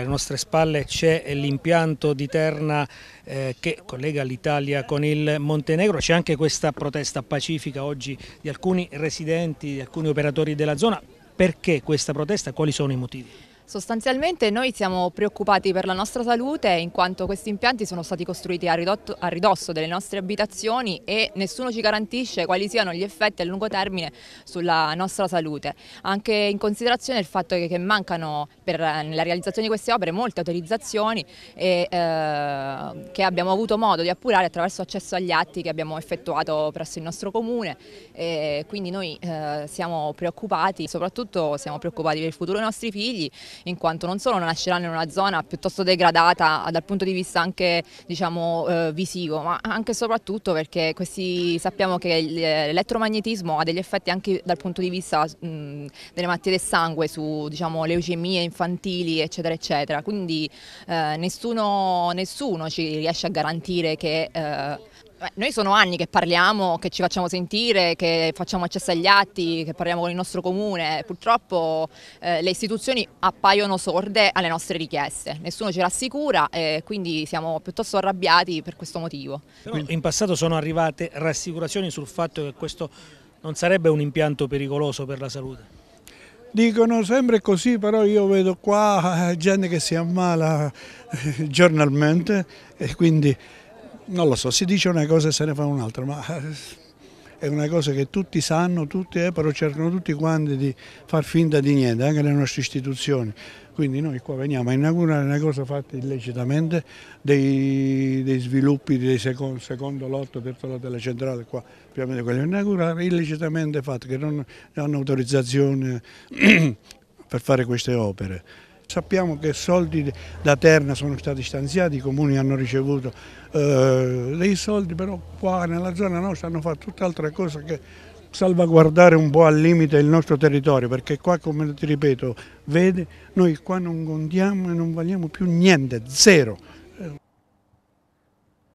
alle nostre spalle c'è l'impianto di Terna eh, che collega l'Italia con il Montenegro, c'è anche questa protesta pacifica oggi di alcuni residenti, di alcuni operatori della zona. Perché questa protesta? Quali sono i motivi? Sostanzialmente noi siamo preoccupati per la nostra salute in quanto questi impianti sono stati costruiti a, ridotto, a, ridosso delle nostre abitazioni e nessuno ci garantisce quali siano gli effetti a lungo termine sulla nostra salute. Anche in considerazione il fatto che, che mancano per la realizzazione di queste opere molte autorizzazioni e, eh, che abbiamo avuto modo di appurare attraverso accesso agli atti che abbiamo effettuato presso il nostro comune. E quindi noi eh, siamo preoccupati, soprattutto siamo preoccupati per il futuro dei nostri figli in quanto non solo nasceranno in una zona piuttosto degradata dal punto di vista anche diciamo, eh, visivo, ma anche e soprattutto perché questi, sappiamo che l'elettromagnetismo ha degli effetti anche dal punto di vista mh, delle malattie del sangue, su diciamo, leucemie infantili, eccetera, eccetera. Quindi eh, nessuno, nessuno, ci riesce a garantire che... Eh, noi sono anni che parliamo, che ci facciamo sentire, che facciamo accesso agli atti, che parliamo con il nostro comune. Purtroppo eh, le istituzioni appaiono sorde alle nostre richieste. Nessuno ci rassicura e quindi siamo piuttosto arrabbiati per questo motivo. in passato sono arrivate rassicurazioni sul fatto che questo non sarebbe un impianto pericoloso per la salute? Dicono sempre così, però io vedo qua eh, gente che si ammala eh, giornalmente e quindi non lo so, si dice una cosa e se ne fa un'altra, ma eh, è una cosa che tutti sanno, tutti, eh, però cercano tutti quanti di far finta di niente, anche le nostre istituzioni. Quindi noi qua veniamo a inaugurare una cosa fatta illecitamente, dei, dei sviluppi del secondo, secondo, lotto, terzo lotto della centrale, qua più o meno quelli inaugurare, illecitamente fatti, che non hanno autorizzazione per fare queste opere. Sappiamo che soldi da Terna sono stati stanziati, i comuni hanno ricevuto eh, dei soldi, però qua nella zona nostra hanno fatto tutt'altra cosa che salvaguardare un po' al limite il nostro territorio, perché qua come ti ripeto, vede, noi qua non contiamo e non valiamo più niente, zero.